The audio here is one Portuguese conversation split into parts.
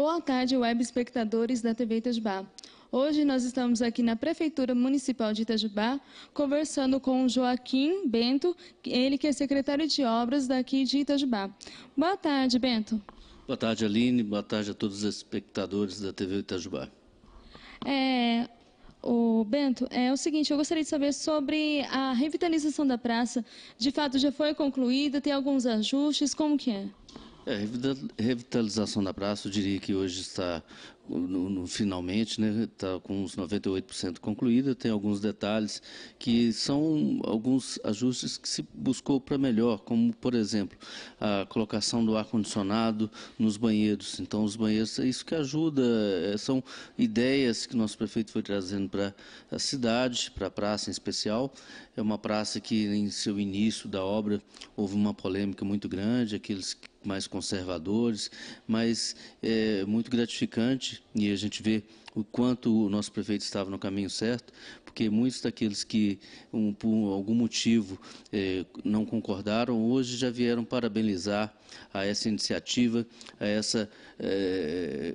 Boa tarde, web espectadores da TV Itajubá. Hoje nós estamos aqui na Prefeitura Municipal de Itajubá, conversando com o Joaquim Bento, ele que é secretário de obras daqui de Itajubá. Boa tarde, Bento. Boa tarde, Aline. Boa tarde a todos os espectadores da TV Itajubá. É, o Bento, é o seguinte, eu gostaria de saber sobre a revitalização da praça. De fato, já foi concluída, tem alguns ajustes, como que é? É, revitalização da praça, eu diria que hoje está no, no, finalmente, né, está com uns 98% concluída, tem alguns detalhes que são alguns ajustes que se buscou para melhor, como, por exemplo, a colocação do ar-condicionado nos banheiros. Então, os banheiros, é isso que ajuda, é, são ideias que nosso prefeito foi trazendo para a cidade, para a praça em especial. É uma praça que, em seu início da obra, houve uma polêmica muito grande, aqueles que mais conservadores, mas é muito gratificante e a gente vê o quanto o nosso prefeito estava no caminho certo, porque muitos daqueles que, um, por algum motivo, é, não concordaram, hoje já vieram parabenizar a essa iniciativa, a essa é,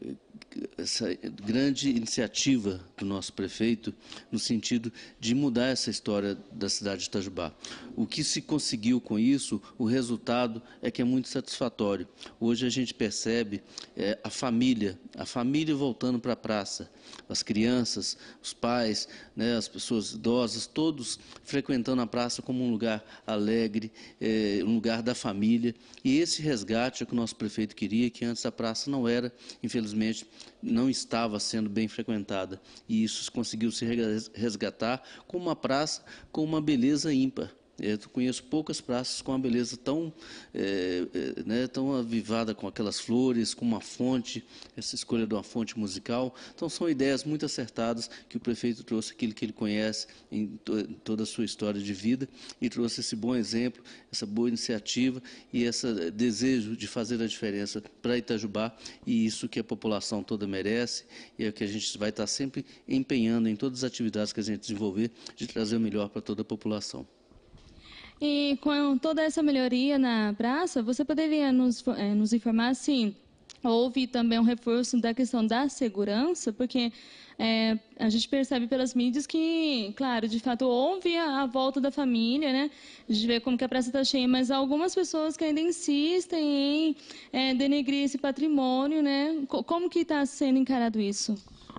essa grande iniciativa do nosso prefeito no sentido de mudar essa história da cidade de Itajubá. O que se conseguiu com isso, o resultado é que é muito satisfatório. Hoje a gente percebe é, a família, a família voltando para a praça, as crianças, os pais, né, as pessoas idosas, todos frequentando a praça como um lugar alegre, é, um lugar da família. E esse resgate é que o nosso prefeito queria, que antes a praça não era, infelizmente, não estava sendo bem frequentada, e isso conseguiu se resgatar com uma praça com uma beleza ímpar. É, eu conheço poucas praças com uma beleza tão, é, é, né, tão avivada com aquelas flores, com uma fonte, essa escolha de uma fonte musical. Então, são ideias muito acertadas que o prefeito trouxe aquilo que ele conhece em, to em toda a sua história de vida e trouxe esse bom exemplo, essa boa iniciativa e esse desejo de fazer a diferença para Itajubá e isso que a população toda merece e é o que a gente vai estar sempre empenhando em todas as atividades que a gente desenvolver de trazer o melhor para toda a população. E com toda essa melhoria na praça, você poderia nos, é, nos informar se houve também um reforço da questão da segurança, porque é, a gente percebe pelas mídias que, claro, de fato houve a, a, volta da família, né? A gente vê como que a praça está cheia, mas algumas pessoas que ainda insistem em é, denegrir esse patrimônio, né? Como que está sendo encarado isso?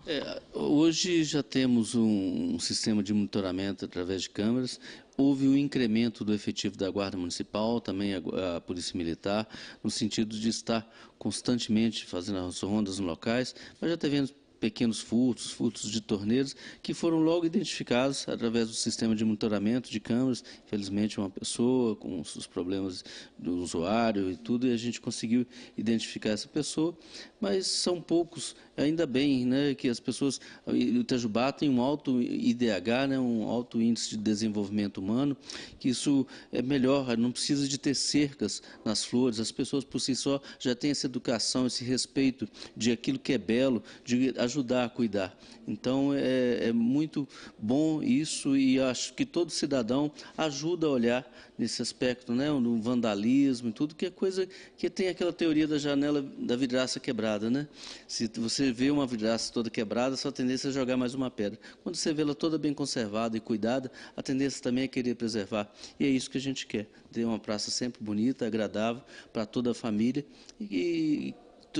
É, hoje já temos um, sistema de monitoramento através de câmeras. Houve um incremento do efetivo da Guarda Municipal, também a, a, Polícia Militar, no sentido de estar constantemente fazendo as rondas nos locais, mas já tivemos pequenos furtos, furtos de torneiros, que foram logo identificados através do sistema de monitoramento de câmeras. Infelizmente, uma pessoa com os problemas do usuário e tudo, e a gente conseguiu identificar essa pessoa, mas são poucos, ainda bem, né, que as pessoas. O Itajubá tem um alto IDH, né, um alto índice de desenvolvimento humano, que isso é melhor, não precisa de ter cercas nas flores, as pessoas por si só já têm essa educação, esse respeito de aquilo que é belo, de ajudar a cuidar. Então é, é muito bom isso e acho que todo cidadão ajuda a olhar nesse aspecto, né? No vandalismo e tudo, que é coisa que tem aquela teoria da janela da vidraça quebrada, né? Se você vê uma vidraça toda quebrada, a sua tendência é jogar mais uma pedra. Quando você vê ela toda bem conservada e cuidada, a tendência também é querer preservar. E é isso que a gente quer, ter uma praça sempre bonita, agradável para toda a família e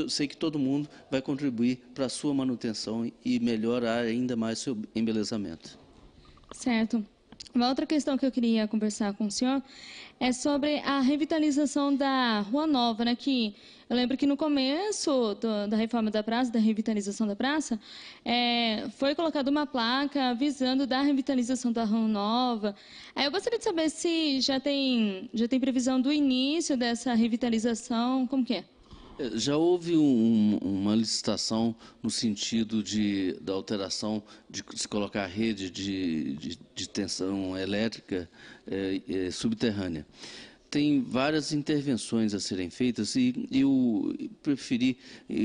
sei que todo mundo vai contribuir para a sua manutenção e melhorar ainda mais seu embelezamento. Certo. Uma outra questão que eu queria conversar com o senhor é sobre a revitalização da Rua Nova, né? Que eu lembro que no começo do, da reforma da praça, da revitalização da praça, é, foi colocada uma placa avisando da revitalização da Rua Nova. Aí eu gostaria de saber se já tem, já tem previsão do início dessa revitalização, como que é? Já houve um, uma licitação no sentido de, da alteração de se colocar a rede de, de, de tensão elétrica é, é, subterrânea tem várias intervenções a serem feitas e eu preferi,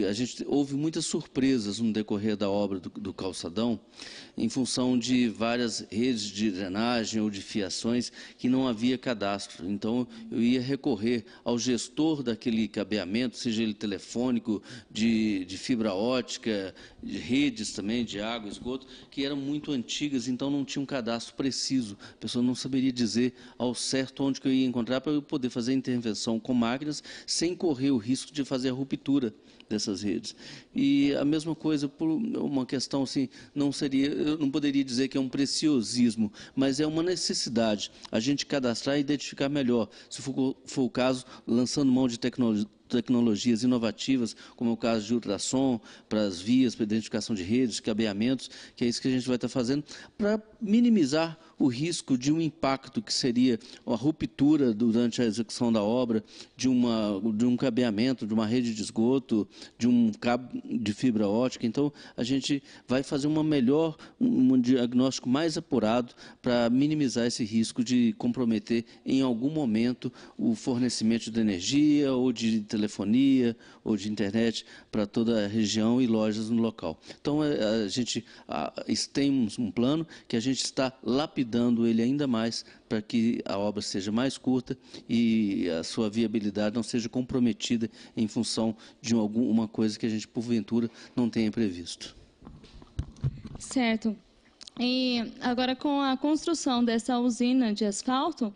a gente houve muitas surpresas no decorrer da obra do, do calçadão, em função de várias redes de drenagem ou de fiações que não havia cadastro. Então eu ia recorrer ao gestor daquele cabeamento, seja ele telefônico, de, de fibra ótica, de redes também, de água, esgoto, que eram muito antigas, então não tinha um cadastro preciso. A pessoa não saberia dizer ao certo onde que eu ia encontrar para poder fazer intervenção com máquinas sem correr o risco de fazer a ruptura dessas redes. E a mesma coisa por uma questão assim, não seria, eu não poderia dizer que é um preciosismo, mas é uma necessidade a gente cadastrar e identificar melhor, se for, for o caso, lançando mão de tecnologia tecnologias inovativas, como é o caso de ultrassom, para as vias, para identificação de redes, cabeamentos, que é isso que a gente vai estar fazendo, para minimizar o risco de um impacto que seria a ruptura durante a execução da obra de, uma, de um cabeamento, de uma rede de esgoto, de um cabo de fibra ótica. Então, a gente vai fazer uma melhor, um diagnóstico mais apurado para minimizar esse risco de comprometer em algum momento o fornecimento de energia ou de telefonia ou de internet para toda a região e lojas no local. Então, é, a gente a, temos um plano que a gente está lapidando ele ainda mais para que a obra seja mais curta e a sua viabilidade não seja comprometida em função de alguma coisa que a gente, porventura, não tenha previsto. Certo. E agora, com a construção dessa usina de asfalto,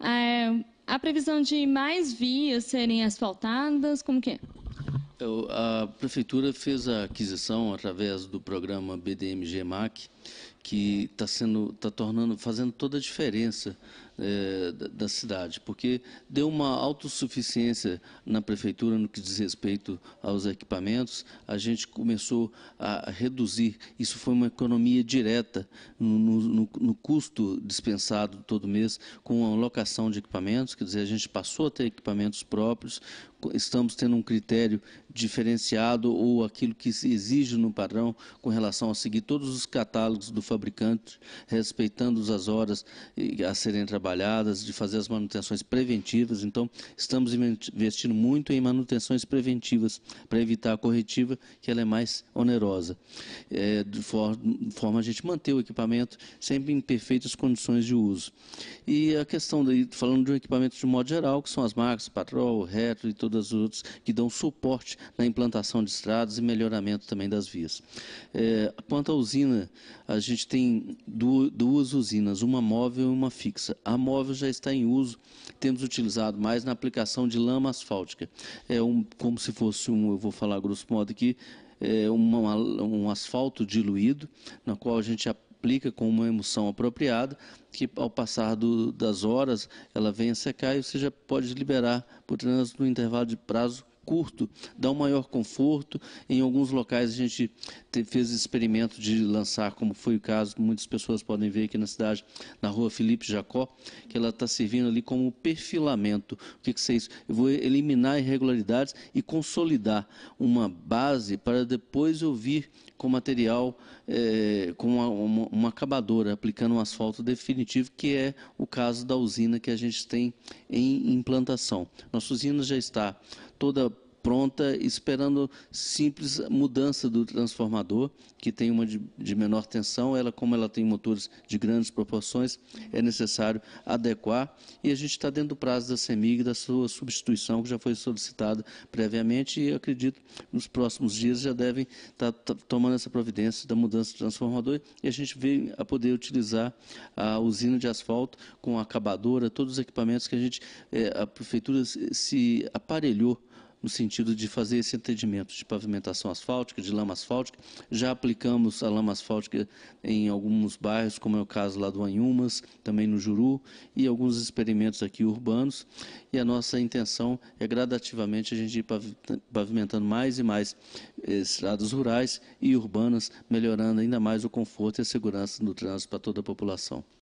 é, a previsão de mais vias serem asfaltadas, como que é? a prefeitura fez a aquisição através do programa BDMG MAC, que está sendo, está tornando, fazendo toda a diferença é, da, cidade, porque deu uma autossuficiência na prefeitura no que diz respeito aos equipamentos. A gente começou a, a reduzir. Isso foi uma economia direta no, no, no, custo dispensado todo mês com a locação de equipamentos. Quer dizer, a gente passou a ter equipamentos próprios. Estamos tendo um critério diferenciado ou aquilo que se exige no padrão com relação a seguir todos os catálogos do fabricante, respeitando as horas eh, a serem trabalhadas trabalhadas, de fazer as manutenções preventivas. Então, estamos investindo muito em manutenções preventivas para evitar a corretiva, que ela é mais onerosa. É, de, for, de forma a gente manter o equipamento sempre em perfeitas condições de uso. E a questão, de, falando de um equipamento de modo geral, que são as marcas, Patrol, Retro e todas as outras, que dão suporte na implantação de estradas e melhoramento também das vias. É, quanto à usina, a gente tem duas usinas, uma móvel e uma fixa. A móvel já está em uso, temos utilizado mais na aplicação de lama asfáltica. É um, como se fosse um, eu vou falar grosso modo aqui, é uma, um asfalto diluído, na qual a gente aplica com uma emulsão apropriada, que ao passar do, das horas ela venha secar e você já pode liberar por o trânsito no intervalo de prazo curto, dá um maior conforto. Em alguns locais a gente fez experimento de lançar, como foi o caso, muitas pessoas podem ver aqui na cidade, na rua Felipe Jacó, que ela está servindo ali como perfilamento. O que, que é isso? Eu vou eliminar irregularidades e consolidar uma base para depois eu vir com material, é, com uma, uma, uma, acabadora, aplicando um asfalto definitivo, que é o caso da usina que a gente tem em implantação. Nossa usina já está toda pronta, esperando simples mudança do transformador, que tem uma de, de, menor tensão, ela como ela tem motores de grandes proporções, é necessário adequar e a gente está dentro do prazo da CEMIG, da sua substituição que já foi solicitada previamente e acredito nos próximos dias já devem estar tá, tá, tomando essa providência da mudança do transformador e a gente vem a poder utilizar a usina de asfalto com a acabadora, todos os equipamentos que a gente, eh, a prefeitura se aparelhou no sentido de fazer esse atendimento de pavimentação asfáltica, de lama asfáltica. Já aplicamos a lama asfáltica em alguns bairros, como é o caso lá do Anhumas, também no Juru, e alguns experimentos aqui urbanos. E a nossa intenção é gradativamente a gente ir pavimentando mais e mais eh, estradas rurais e urbanas, melhorando ainda mais o conforto e a segurança do trânsito para toda a população.